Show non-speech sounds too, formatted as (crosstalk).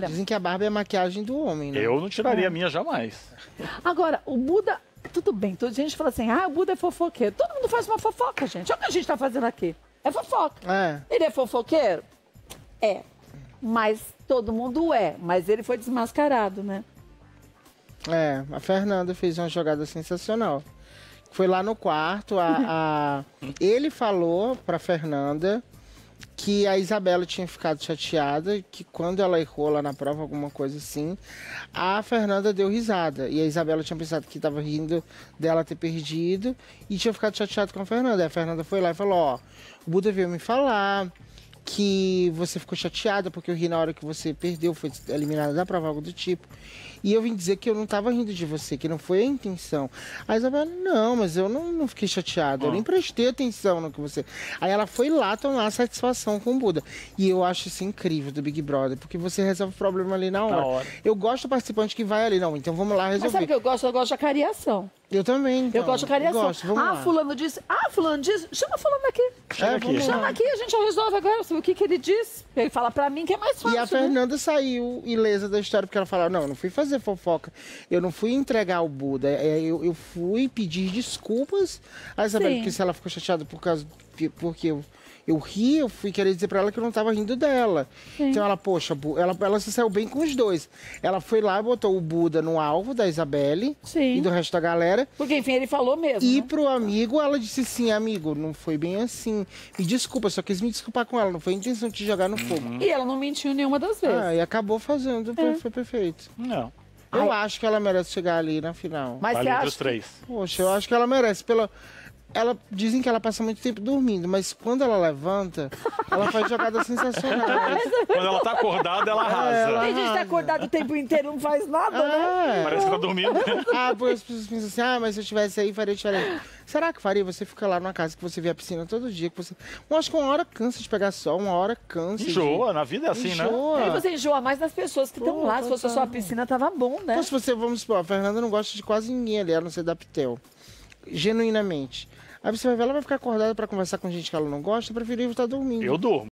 Olha. Dizem que a barba é a maquiagem do homem, né? Eu não tiraria é. a minha jamais. Agora, o Buda. Tudo bem, toda gente fala assim, ah, o Buda é fofoqueiro. Todo mundo faz uma fofoca, gente. Olha o que a gente tá fazendo aqui. É fofoca. É. Ele é fofoqueiro? É. Mas todo mundo é. Mas ele foi desmascarado, né? É, a Fernanda fez uma jogada sensacional. Foi lá no quarto, a, a... (laughs) ele falou pra Fernanda que a Isabela tinha ficado chateada, que quando ela errou lá na prova, alguma coisa assim, a Fernanda deu risada. E a Isabela tinha pensado que estava rindo dela ter perdido e tinha ficado chateada com a Fernanda. E a Fernanda foi lá e falou: Ó, o Buda veio me falar que você ficou chateada porque eu ri na hora que você perdeu, foi eliminada da prova, algo do tipo. E eu vim dizer que eu não estava rindo de você, que não foi a intenção. Aí Isabela, não, mas eu não, não fiquei chateada, eu nem ah. prestei atenção no que você. Aí ela foi lá tomar satisfação com o Buda. E eu acho isso incrível do Big Brother, porque você resolve o problema ali na hora. Na hora. Eu gosto do participante que vai ali, não, então vamos lá resolver. Mas sabe o que eu gosto? Eu gosto da cariação. Eu também. Então. Eu gosto de cariação. gosto, vamos ah, lá. fulano disse. Ah, fulano disse. Chama fulano aqui. Chega é, aqui. Chama aqui, a gente resolve agora o que, que ele diz. Ele fala pra mim que é mais fácil. E a né? Fernanda né? saiu ilesa da história, porque ela falou: não, eu não fui fazer fofoca. Eu não fui entregar o Buda. É, é, eu, eu fui pedir desculpas a Isabela, porque se ela ficou chateada por causa. Porque eu eu ri, eu fui querer dizer para ela que eu não tava rindo dela. Sim. Então ela, poxa, ela, ela se saiu bem com os dois. Ela foi lá, e botou o Buda no alvo da Isabelle Sim. e do resto da galera. Porque, enfim, ele falou mesmo. E né? pro amigo, ela disse sim, amigo, não foi bem assim. Me desculpa, só quis me desculpar com ela. Não foi a intenção de te jogar no fogo. E ela não mentiu nenhuma das vezes. Ah, e acabou fazendo. Foi, é. foi perfeito. Não. Eu acho que ela merece chegar ali na final. Mas você acha dos que- três. Poxa, eu acho que ela merece. Pela ela dizem que ela passa muito tempo dormindo, mas quando ela levanta, ela faz jogadas sensacionais. quando ela tá acordada, ela é, arrasa. É, ela Tem gente que tá acordada o tempo inteiro, não faz nada, né? é. né? Parece que tá dormindo. ah, pois as pessoas pensam assim, ah, mas se eu estivesse aí, faria diferente. Será que faria? Você fica lá numa casa que você vê a piscina todo dia, que você... Eu acho que uma hora cansa de pegar sol, uma hora cansa Enjoa, de... na vida é assim, né? enjoa. né? Aí você enjoa mais nas pessoas que estão lá. Se fosse só a piscina, tava bom, né? Então, se você, vamos supor, a Fernanda não gosta de quase ninguém ali, a não ser da Pitel genuinamente. Aí você vai ver, ela vai ficar acordada para conversar com gente que ela não gosta, preferir estar dormindo. Eu durmo.